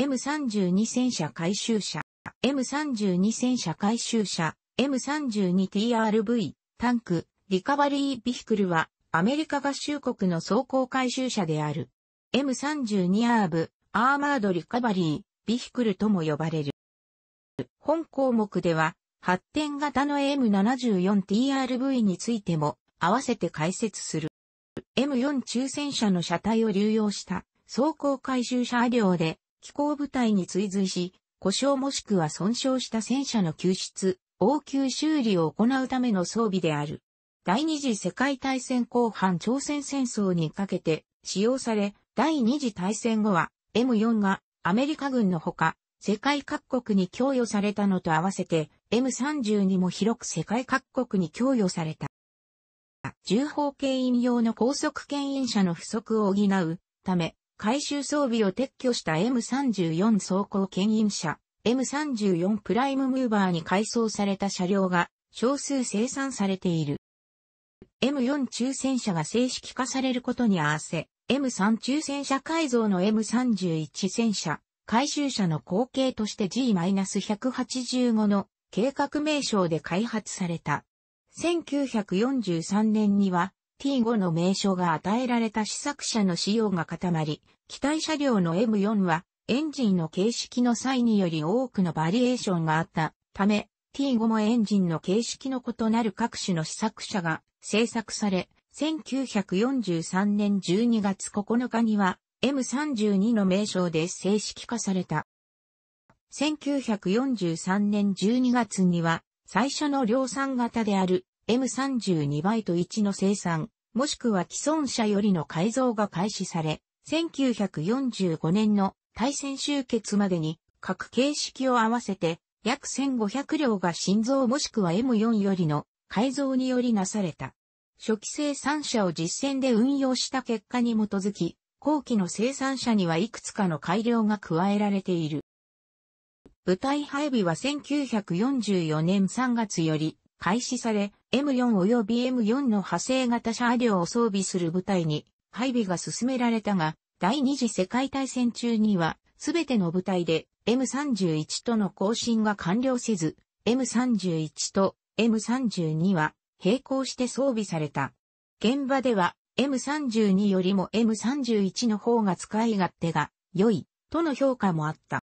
M32 戦車回収車、M32 戦車回収車、M32TRV、タンク、リカバリービヒクルは、アメリカ合衆国の走行回収車である。M32 アーブ、アーマードリカバリー、ビヒクルとも呼ばれる。本項目では、発展型の M74TRV についても、合わせて解説する。M4 中戦車の車体を流用した、走行回収車両で、機構部隊に追随し、故障もしくは損傷した戦車の救出、応急修理を行うための装備である。第二次世界大戦後半朝鮮戦争にかけて使用され、第二次大戦後は M4 がアメリカ軍のほか世界各国に供与されたのと合わせて M32 も広く世界各国に供与された。重砲牽引用の高速牽引車の不足を補うため回収装備を撤去した M34 走行牽引車、M34 プライムムーバーに改装された車両が少数生産されている。M4 抽選車が正式化されることに合わせ、M3 抽選車改造の M31 戦車、回収車の後継として G-185 の計画名称で開発された。1943年には T5 の名称が与えられた試作車の仕様が固まり、機体車両の M4 はエンジンの形式の際により多くのバリエーションがあったため、T5 もエンジンの形式の異なる各種の試作車が製作され、1943年12月9日には M32 の名称で正式化された。1943年12月には最初の量産型である M32 バイト1の生産、もしくは既存車よりの改造が開始され、1945年の対戦終結までに各形式を合わせて約1500両が心臓もしくは M4 よりの改造によりなされた。初期生産者を実践で運用した結果に基づき、後期の生産者にはいくつかの改良が加えられている。部隊配備は1944年3月より開始され、M4 及び M4 の派生型車両を装備する部隊に配備が進められたが、第二次世界大戦中には、すべての部隊で M31 との交信が完了せず、M31 と M32 は並行して装備された。現場では M32 よりも M31 の方が使い勝手が良いとの評価もあった。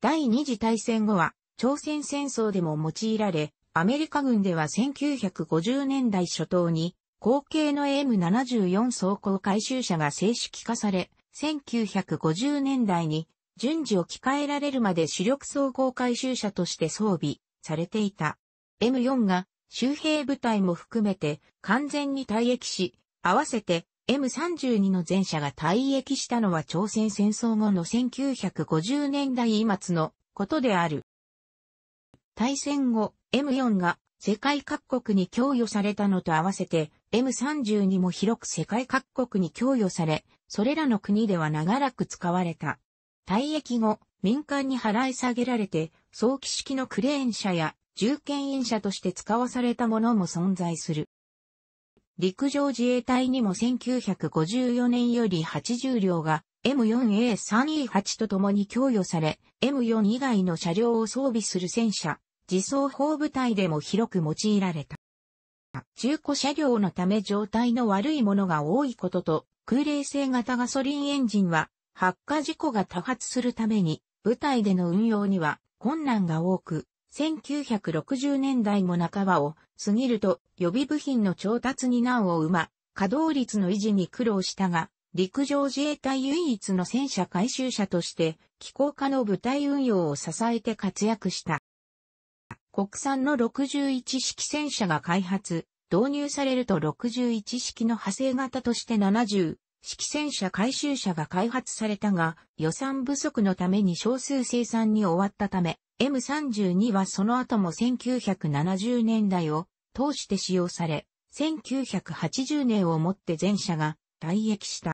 第二次大戦後は朝鮮戦争でも用いられ、アメリカ軍では1950年代初頭に、後継の m 7 4走行回収車が正式化され、1950年代に順次置き換えられるまで主力装甲回収車として装備されていた。M4 が周辺部隊も含めて完全に退役し、合わせて M32 の前者が退役したのは朝鮮戦争後の1950年代末のことである。対戦後、M4 が世界各国に供与されたのと合わせて、M32 も広く世界各国に供与され、それらの国では長らく使われた。退役後、民間に払い下げられて、早期式のクレーン車や重検引車として使わされたものも存在する。陸上自衛隊にも1954年より80両が M4A3E8 と共に供与され、M4 以外の車両を装備する戦車、自走砲部隊でも広く用いられた。中古車両のため状態の悪いものが多いことと、空冷性型ガソリンエンジンは、発火事故が多発するために、部隊での運用には困難が多く、1960年代も半ばを過ぎると予備部品の調達に難を馬、稼働率の維持に苦労したが、陸上自衛隊唯一の戦車回収車として、機構化の部隊運用を支えて活躍した。国産の61式戦車が開発、導入されると61式の派生型として70式戦車回収車が開発されたが、予算不足のために少数生産に終わったため、M32 はその後も1970年代を通して使用され、1980年をもって全車が退役した。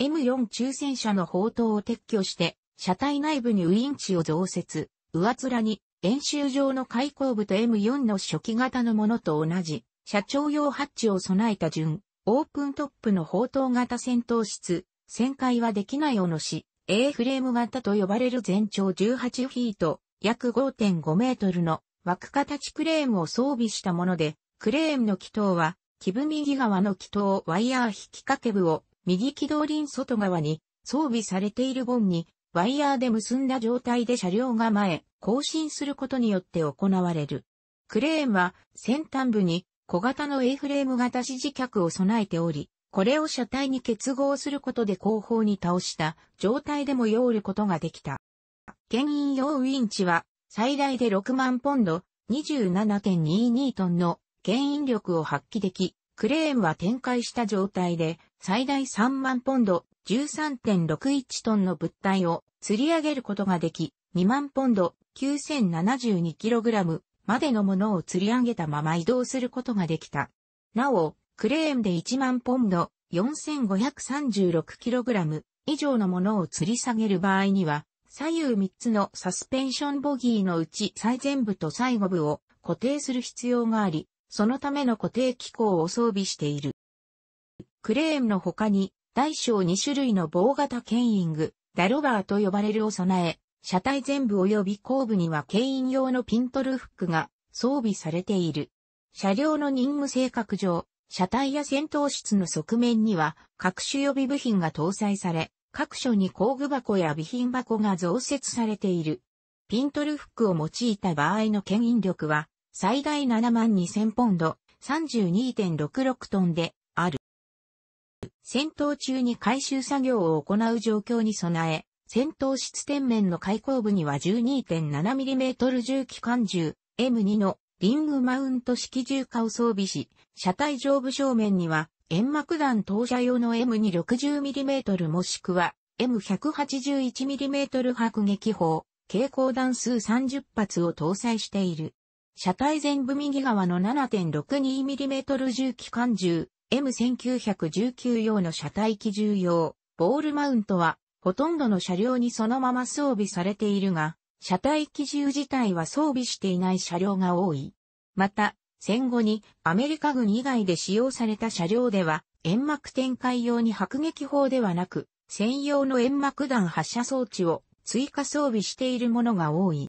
M4 中戦車の砲塔を撤去して、車体内部にウインチを増設、上面に演習場の開口部と M4 の初期型のものと同じ、社長用ハッチを備えた順、オープントップの砲塔型戦闘室、旋回はできないおのし、A フレーム型と呼ばれる全長18フィート、約5.5メートルの枠形クレーンを装備したもので、クレーンの気筒は、基部右側の気筒ワイヤー引き掛け部を右軌道輪外側に装備されているボンにワイヤーで結んだ状態で車両が前、更新することによって行われる。クレーンは先端部に小型の A フレーム型支持脚を備えており、これを車体に結合することで後方に倒した状態でも用ることができた。牽引用ウィンチは最大で6万ポンド27.22トンの牽引力を発揮でき、クレーンは展開した状態で最大3万ポンド13.61トンの物体を吊り上げることができ、2万ポンド 9072kg までのものを吊り上げたまま移動することができた。なお、クレーンで1万ポンド 4536kg 以上のものを吊り下げる場合には、左右3つのサスペンションボギーのうち最前部と最後部を固定する必要があり、そのための固定機構を装備している。クレーンの他に、大小2種類の棒型ケイング、ダロバーと呼ばれるを備え、車体全部及び後部には牽引用のピントルフックが装備されている。車両の任務性格上、車体や戦闘室の側面には各種予備部品が搭載され、各所に工具箱や備品箱が増設されている。ピントルフックを用いた場合の牽引力は最大7万2000ポンド32.66トンである。戦闘中に回収作業を行う状況に備え、戦闘室天面の開口部には 12.7mm 重機関銃 M2 のリングマウント式重化を装備し、車体上部正面には煙幕弾投射用の M260mm もしくは M181mm 迫撃砲、蛍光弾数30発を搭載している。車体前部右側の 7.62mm 重機関銃 M1919 用の車体機銃用、ボールマウントはほとんどの車両にそのまま装備されているが、車体機銃自体は装備していない車両が多い。また、戦後にアメリカ軍以外で使用された車両では、煙幕展開用に迫撃砲ではなく、専用の煙幕弾発射装置を追加装備しているものが多い。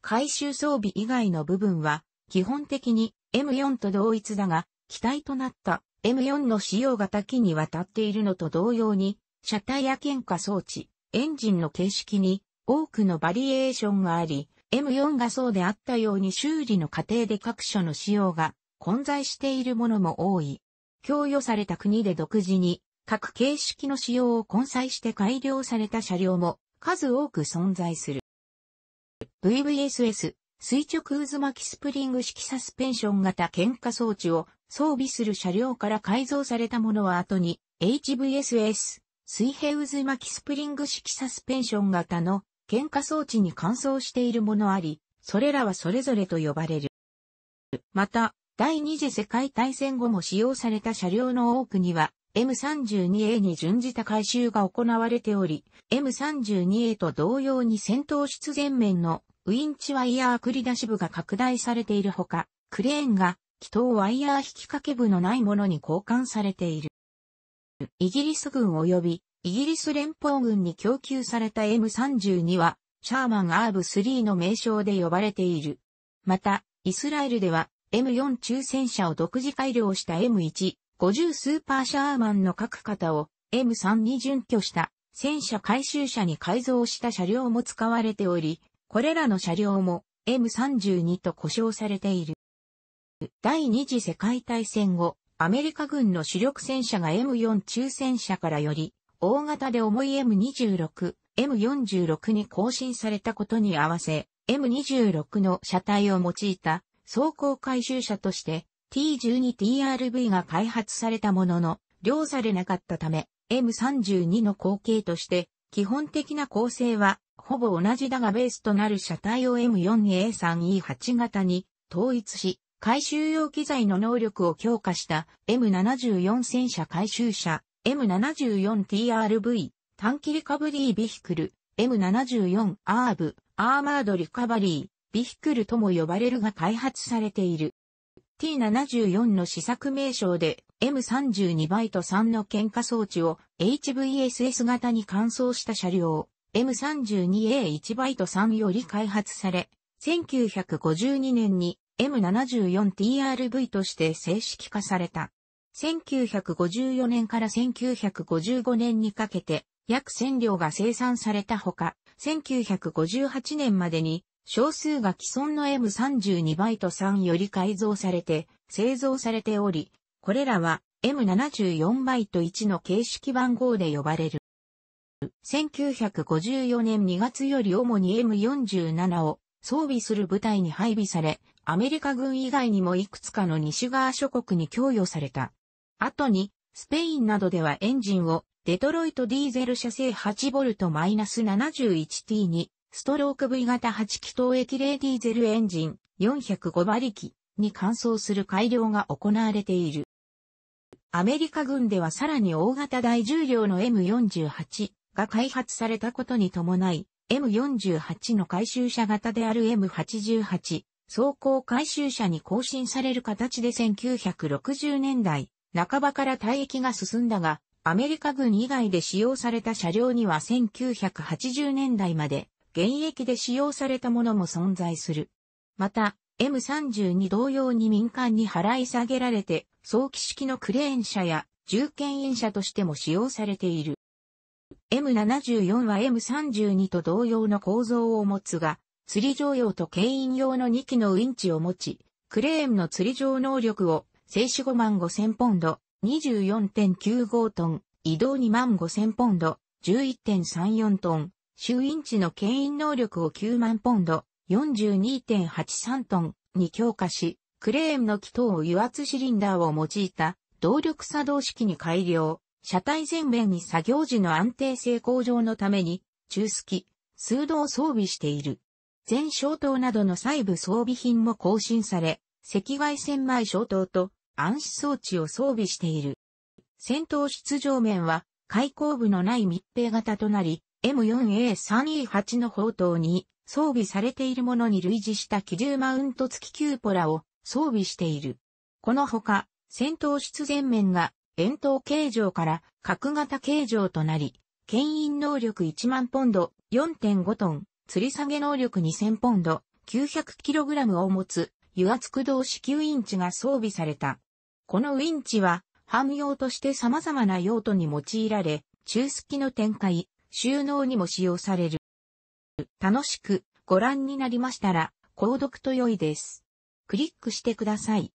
回収装備以外の部分は、基本的に M4 と同一だが、機体となった M4 の使用が多岐にわたっているのと同様に、車体や喧嘩装置、エンジンの形式に多くのバリエーションがあり、M4 がそうであったように修理の過程で各所の仕様が混在しているものも多い。供与された国で独自に各形式の仕様を混載して改良された車両も数多く存在する。VVSS 垂直渦巻きスプリング式サスペンション型喧嘩装置を装備する車両から改造されたものは後に HVSS 水平渦巻きスプリング式サスペンション型の喧嘩装置に換装しているものあり、それらはそれぞれと呼ばれる。また、第二次世界大戦後も使用された車両の多くには、M32A に準じた改修が行われており、M32A と同様に戦闘室前面のウィンチワイヤー繰り出し部が拡大されているほか、クレーンが気筒ワイヤー引き掛け部のないものに交換されている。イギリス軍及びイギリス連邦軍に供給された M32 は、シャーマン・アーブ3の名称で呼ばれている。また、イスラエルでは、M4 中戦車を独自改良した M1、50スーパーシャーマンの各型を M3 に準拠した戦車回収車に改造した車両も使われており、これらの車両も M32 と呼称されている。第二次世界大戦後、アメリカ軍の主力戦車が M4 中戦車からより、大型で重い M26、M46 に更新されたことに合わせ、M26 の車体を用いた走行回収車として T12TRV が開発されたものの、量されなかったため、M32 の後継として基本的な構成はほぼ同じだがベースとなる車体を M4A3E8 型に統一し、回収用機材の能力を強化した M74 戦車回収車 M74TRV 短期リカブリービヒクル M74 アーブアーマードリカバリービヒクルとも呼ばれるが開発されている。T74 の試作名称で M32 バイト3の喧嘩装置を HVSS 型に換装した車両 M32A1 バイト3より開発され、1952年に M74TRV として正式化された。1954年から1955年にかけて約1000両が生産されたほか、1958年までに少数が既存の M32 バイト3より改造されて製造されており、これらは M74 バイト1の形式番号で呼ばれる。1954年2月より主に M47 を装備する部隊に配備され、アメリカ軍以外にもいくつかの西側諸国に供与された。後に、スペインなどではエンジンをデトロイトディーゼル車製 8V-71T にストローク V 型8気筒液冷ディーゼルエンジン405馬力に換装する改良が行われている。アメリカ軍ではさらに大型大重量の M48 が開発されたことに伴い、M48 の回収車型である M88 走行回収車に更新される形で1960年代半ばから退役が進んだが、アメリカ軍以外で使用された車両には1980年代まで現役で使用されたものも存在する。また、M32 同様に民間に払い下げられて、早期式のクレーン車や重検員車としても使用されている。M74 は M32 と同様の構造を持つが、釣り場用と牽引用の2機のウィンチを持ち、クレーンの釣り場能力を、静止5万5千ポンド、24.95トン、移動2万5千ポンド、11.34トン、周インチの牽引能力を9万ポンド、42.83トンに強化し、クレーンの気筒を油圧シリンダーを用いた動力作動式に改良、車体前面に作業時の安定性向上のために、中隙、数道装備している。全消灯などの細部装備品も更新され、赤外線前消灯と暗視装置を装備している。戦闘出場面は開口部のない密閉型となり、M4A3E8 の砲塔に装備されているものに類似した機銃マウント付きキューポラを装備している。このほか、戦闘出前面が円筒形状から角型形状となり、牽引能力1万ポンド4.5トン、吊り下げ能力2000ポンド、900kg を持つ、油圧駆動式ウインチが装備された。このウインチは、汎用として様々な用途に用いられ、中スの展開、収納にも使用される。楽しくご覧になりましたら、購読と良いです。クリックしてください。